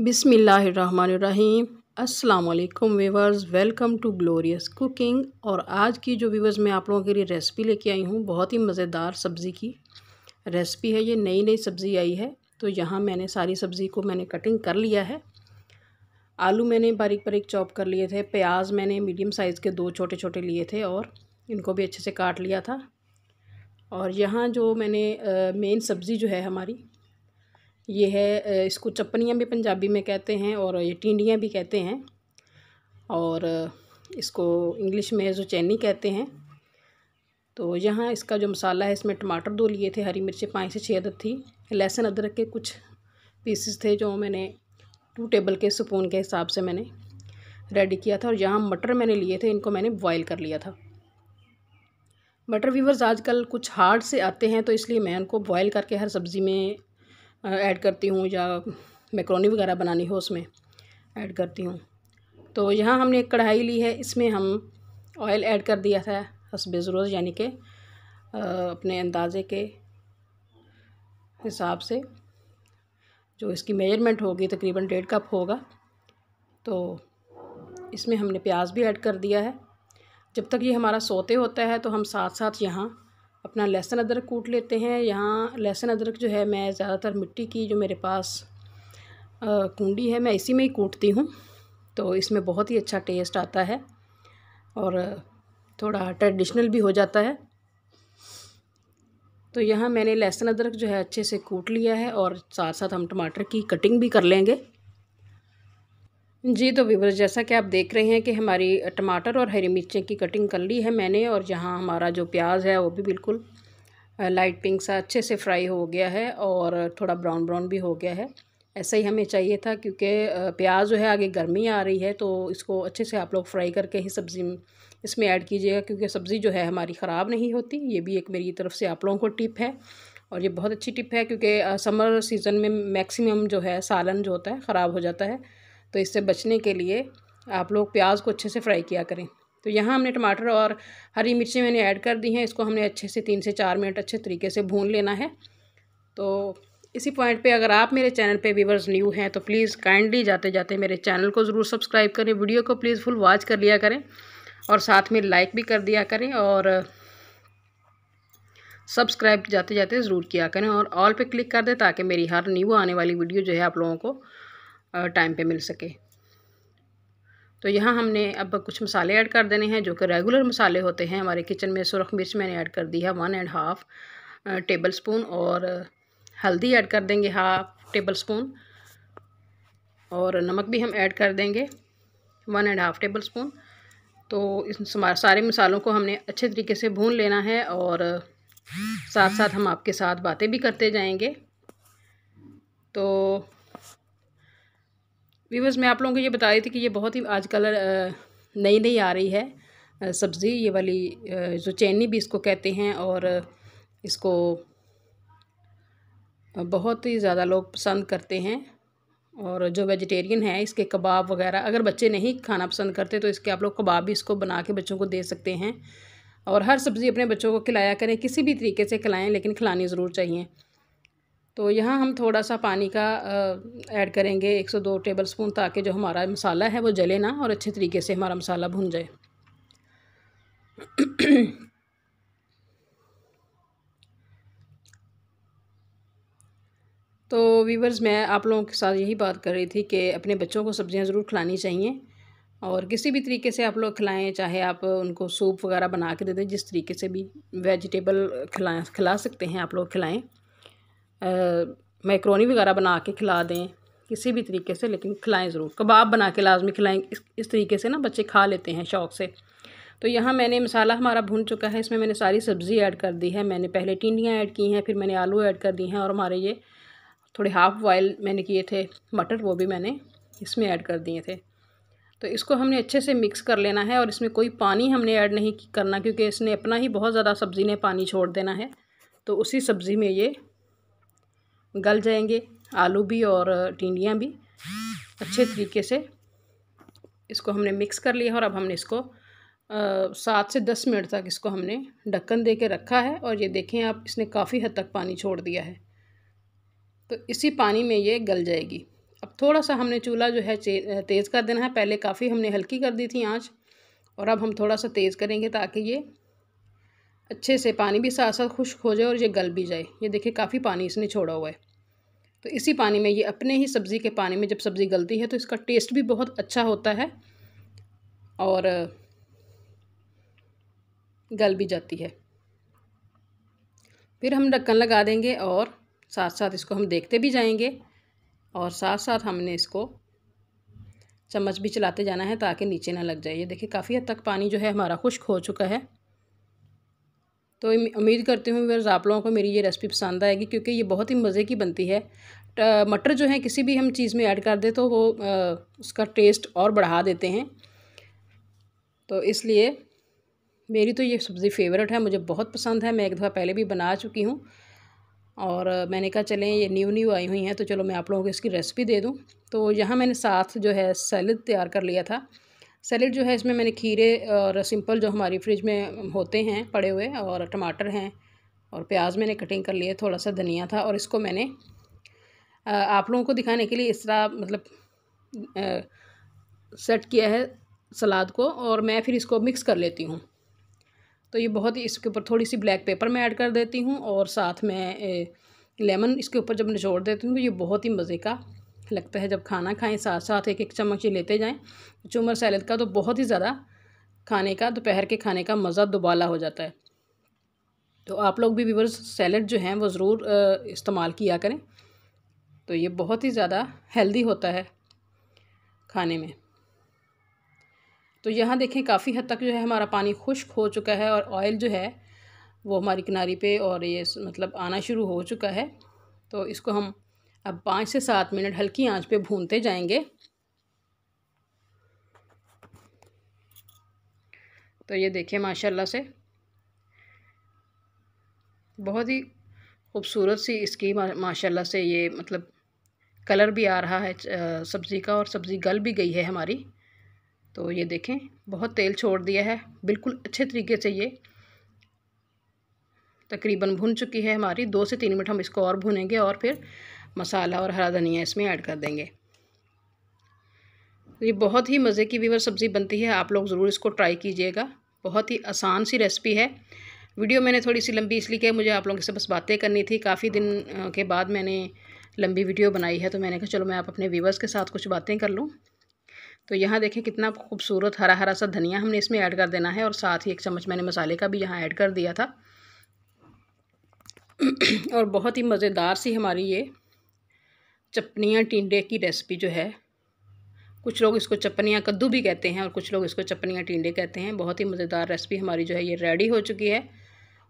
बिसमीम् अल्लाम viewers welcome to glorious cooking और आज की जो वीवर्स मैं आप लोगों के लिए रेसिपी लेके आई हूँ बहुत ही मज़ेदार सब्ज़ी की रेसिपी है ये नई नई सब्ज़ी आई है तो यहाँ मैंने सारी सब्ज़ी को मैंने कटिंग कर लिया है आलू मैंने बारीक बारीक चॉप कर लिए थे प्याज मैंने मीडियम साइज़ के दो छोटे छोटे लिए थे और इनको भी अच्छे से काट लिया था और यहाँ जो मैंने मेन सब्ज़ी जो है हमारी ये है इसको चपनियाँ भी पंजाबी में कहते हैं और ये टिंडियाँ भी कहते हैं और इसको इंग्लिश में जो चैनी कहते हैं तो यहाँ इसका जो मसाला है इसमें टमाटर दो लिए थे हरी मिर्चें पाँच से छः अदद थी लहसुन अदरक के कुछ पीसेस थे जो मैंने टू टेबल के स्पून के हिसाब से मैंने रेडी किया था और यहाँ मटर मैंने लिए थे इनको मैंने बॉयल कर लिया था मटर वीवर्स आजकल कुछ हार्ड से आते हैं तो इसलिए मैं उनको बॉयल करके हर सब्ज़ी में ऐड करती हूँ या मैक्रोनी वगैरह बनानी हो उसमें ऐड करती हूँ तो यहाँ हमने एक कढ़ाई ली है इसमें हम ऑयल ऐड कर दिया था हसब ज़रूरत यानी कि अपने अंदाजे के हिसाब से जो इसकी मेजरमेंट होगी तकरीबन डेढ़ कप होगा तो इसमें हमने प्याज भी ऐड कर दिया है जब तक ये हमारा सोते होता है तो हम साथ साथ यहाँ अपना लहसुन अदरक कूट लेते हैं यहाँ लहसुन अदरक जो है मैं ज़्यादातर मिट्टी की जो मेरे पास कुंडी है मैं इसी में ही कूटती हूँ तो इसमें बहुत ही अच्छा टेस्ट आता है और थोड़ा ट्रेडिशनल भी हो जाता है तो यहाँ मैंने लहसुन अदरक जो है अच्छे से कूट लिया है और साथ साथ हम टमाटर की कटिंग भी कर लेंगे जी तो विवर जैसा कि आप देख रहे हैं कि हमारी टमाटर और हरी मिर्चें की कटिंग कर ली है मैंने और जहाँ हमारा जो प्याज है वो भी बिल्कुल लाइट पिंक सा अच्छे से फ्राई हो गया है और थोड़ा ब्राउन ब्राउन भी हो गया है ऐसा ही हमें चाहिए था क्योंकि प्याज जो है आगे गर्मी आ रही है तो इसको अच्छे से आप लोग फ्राई करके ही सब्ज़ी इसमें ऐड कीजिएगा क्योंकि सब्ज़ी जो है हमारी ख़राब नहीं होती ये भी एक मेरी तरफ से आप लोगों को टिप है और ये बहुत अच्छी टिप है क्योंकि समर सीज़न में मैक्सिमम जो है सालन जो होता है ख़राब हो जाता है तो इससे बचने के लिए आप लोग प्याज को अच्छे से फ्राई किया करें तो यहाँ हमने टमाटर और हरी मिर्ची मैंने ऐड कर दी हैं इसको हमने अच्छे से तीन से चार मिनट अच्छे तरीके से भून लेना है तो इसी पॉइंट पे अगर आप मेरे चैनल पे व्यूवर्स न्यू हैं तो प्लीज़ काइंडली जाते जाते मेरे चैनल को ज़रूर सब्सक्राइब करें वीडियो को प्लीज़ फुल वॉच कर लिया करें और साथ में लाइक भी कर दिया करें और सब्सक्राइब जाते जाते ज़रूर किया करें और ऑल पे क्लिक कर दें ताकि मेरी हर न्यू आने वाली वीडियो जो है आप लोगों को टाइम पे मिल सके तो यहाँ हमने अब कुछ मसाले ऐड कर देने हैं जो कि रेगुलर मसाले होते हैं हमारे किचन में सुरख मिर्च मैंने ऐड कर दी है one and half tablespoon और हल्दी ऐड कर देंगे हाफ टेबल स्पून और नमक भी हम ऐड कर देंगे one and half tablespoon तो इस सारे मसालों को हमने अच्छे तरीके से भून लेना है और साथ साथ हम आपके साथ बातें भी करते जाएंगे तो व्यूवर्स मैं आप लोगों को ये बता रही थी कि ये बहुत ही आजकल नई नई आ रही है सब्ज़ी ये वाली जो चैनी भी इसको कहते हैं और इसको बहुत ही ज़्यादा लोग पसंद करते हैं और जो वेजिटेरियन है इसके कबाब वगैरह अगर बच्चे नहीं खाना पसंद करते तो इसके आप लोग कबाब भी इसको बना के बच्चों को दे सकते हैं और हर सब्ज़ी अपने बच्चों को खिलाया करें किसी भी तरीके से खिलाएं लेकिन खिलानी ज़रूर चाहिए तो यहाँ हम थोड़ा सा पानी का ऐड करेंगे 102 टेबलस्पून ताकि जो हमारा मसाला है वो जले ना और अच्छे तरीके से हमारा मसाला भुन जाए तो वीवर्स मैं आप लोगों के साथ यही बात कर रही थी कि अपने बच्चों को सब्ज़ियाँ ज़रूर खिलानी चाहिए और किसी भी तरीके से आप लोग खिलाएं चाहे आप उनको सूप वगैरह बना के दे दें जिस तरीके से भी वेजिटेबल खिला खिला सकते हैं आप लोग खिलाएं मैक्रोनी वगैरह बना के खिला दें किसी भी तरीके से लेकिन खिलाएं ज़रूर कबाब बना के लाजमी खिलाएं इस इस तरीके से ना बच्चे खा लेते हैं शौक़ से तो यहाँ मैंने मसाला हमारा भुन चुका है इसमें मैंने सारी सब्ज़ी ऐड कर दी है मैंने पहले टिंडियाँ ऐड की हैं फिर मैंने आलू ऐड कर दी हैं और हमारे ये थोड़े हाफ़ बॉयल मैंने किए थे मटर वो भी मैंने इसमें ऐड कर दिए थे तो इसको हमने अच्छे से मिक्स कर लेना है और इसमें कोई पानी हमने ऐड नहीं करना क्योंकि इसने अपना ही बहुत ज़्यादा सब्ज़ी ने पानी छोड़ देना है तो उसी सब्ज़ी में ये गल जाएंगे आलू भी और टिंडियाँ भी अच्छे तरीके से इसको हमने मिक्स कर लिया और अब हमने इसको सात से दस मिनट तक इसको हमने ढक्कन दे के रखा है और ये देखें आप इसने काफ़ी हद तक पानी छोड़ दिया है तो इसी पानी में ये गल जाएगी अब थोड़ा सा हमने चूल्हा जो है तेज़ कर देना है पहले काफ़ी हमने हल्की कर दी थी आँच और अब हम थोड़ा सा तेज़ करेंगे ताकि ये अच्छे से पानी भी साथ साथ खुश्क हो जाए और ये गल भी जाए ये देखिए काफ़ी पानी इसने छोड़ा हुआ है तो इसी पानी में ये अपने ही सब्ज़ी के पानी में जब सब्ज़ी गलती है तो इसका टेस्ट भी बहुत अच्छा होता है और गल भी जाती है फिर हम ढक्कन लगा देंगे और साथ साथ इसको हम देखते भी जाएंगे और साथ साथ हमने इसको चम्मच भी चलाते जाना है ताकि नीचे ना लग जाए ये देखिए काफ़ी हद तक पानी जो है हमारा खुश्क हो चुका है तो उम्मीद करती हूँ व्यवर्स आप लोगों को मेरी ये रेसिपी पसंद आएगी क्योंकि ये बहुत ही मज़े की बनती है मटर जो है किसी भी हम चीज़ में ऐड कर दें तो वो उसका टेस्ट और बढ़ा देते हैं तो इसलिए मेरी तो ये सब्ज़ी फेवरेट है मुझे बहुत पसंद है मैं एक दफ़ा पहले भी बना चुकी हूँ और मैंने कहा चलें ये न्यू न्यू आई हुई हैं तो चलो मैं आप लोगों को इसकी रेसिपी दे दूँ तो यहाँ मैंने साथ जो है सैलड तैयार कर लिया था सैलड जो है इसमें मैंने खीरे और सिंपल जो हमारी फ्रिज में होते हैं पड़े हुए और टमाटर हैं और प्याज मैंने कटिंग कर लिए थोड़ा सा धनिया था और इसको मैंने आप लोगों को दिखाने के लिए इस तरह मतलब आ, सेट किया है सलाद को और मैं फिर इसको मिक्स कर लेती हूँ तो ये बहुत ही इसके ऊपर थोड़ी सी ब्लैक पेपर मैं ऐड कर देती हूँ और साथ में लेमन इसके ऊपर जब निचोड़ देती हूँ तो ये बहुत ही मज़े का लगता है जब खाना खाएं साथ साथ एक एक चम्मच ही लेते जाएं चूमर सैलड का तो बहुत ही ज़्यादा खाने का दोपहर के खाने का मज़ा दुबाला हो जाता है तो आप लोग भी व्यूवर्स सैलड जो हैं वो ज़रूर इस्तेमाल किया करें तो ये बहुत ही ज़्यादा हेल्दी होता है खाने में तो यहाँ देखें काफ़ी हद तक जो है हमारा पानी खुश्क हो चुका है और ऑयल जो है वो हमारी किनारी पे और ये मतलब आना शुरू हो चुका है तो इसको हम अब पाँच से सात मिनट हल्की आंच पे भूनते जाएंगे तो ये देखिए माशाल्लाह से बहुत ही खूबसूरत सी इसकी माशाल्लाह से ये मतलब कलर भी आ रहा है सब्ज़ी का और सब्ज़ी गल भी गई है हमारी तो ये देखें बहुत तेल छोड़ दिया है बिल्कुल अच्छे तरीके से ये तकरीबन भुन चुकी है हमारी दो से तीन मिनट हम इसको और भुनेंगे और फिर मसाला और हरा धनिया इसमें ऐड कर देंगे तो ये बहुत ही मज़े की वीवर सब्ज़ी बनती है आप लोग ज़रूर इसको ट्राई कीजिएगा बहुत ही आसान सी रेसिपी है वीडियो मैंने थोड़ी सी लंबी इसलिए कि मुझे आप लोगों से बस बातें करनी थी काफ़ी दिन के बाद मैंने लंबी वीडियो बनाई है तो मैंने कहा चलो मैं आप अपने व्यूवर्स के साथ कुछ बातें कर लूँ तो यहाँ देखें कितना खूबसूरत हरा हरा सा धनिया हमने इसमें ऐड कर देना है और साथ ही एक चम्मच मैंने मसाले का भी यहाँ ऐड कर दिया था और बहुत ही मज़ेदार सी हमारी ये चपनियाँ टिंडे की रेसिपी जो है कुछ लोग इसको चपनियाँ कद्दू भी कहते हैं और कुछ लोग इसको चपनियाँ टिंडे कहते हैं बहुत ही मज़ेदार रेसिपी हमारी जो है ये रेडी हो चुकी है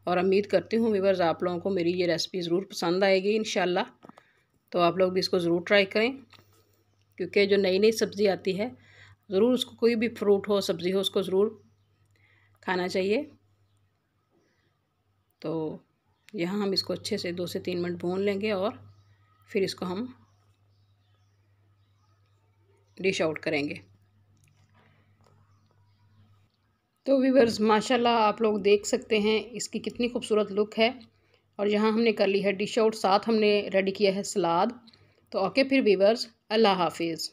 और उम्मीद करती हूँ वीवर्स आप लोगों को मेरी ये रेसिपी ज़रूर पसंद आएगी इन तो आप लोग भी इसको ज़रूर ट्राई करें क्योंकि जो नई नई सब्ज़ी आती है ज़रूर उसको कोई भी फ्रूट हो सब्ज़ी हो उसको ज़रूर खाना चाहिए तो यहाँ हम इसको अच्छे से दो से तीन मिनट भून लेंगे और फिर इसको हम डिश आउट करेंगे तो वीवर्स माशाल्लाह आप लोग देख सकते हैं इसकी कितनी खूबसूरत लुक है और यहाँ हमने कर ली है डिश आउट साथ हमने रेडी किया है सलाद तो ओके फिर वीवर्स अल्लाह हाफिज़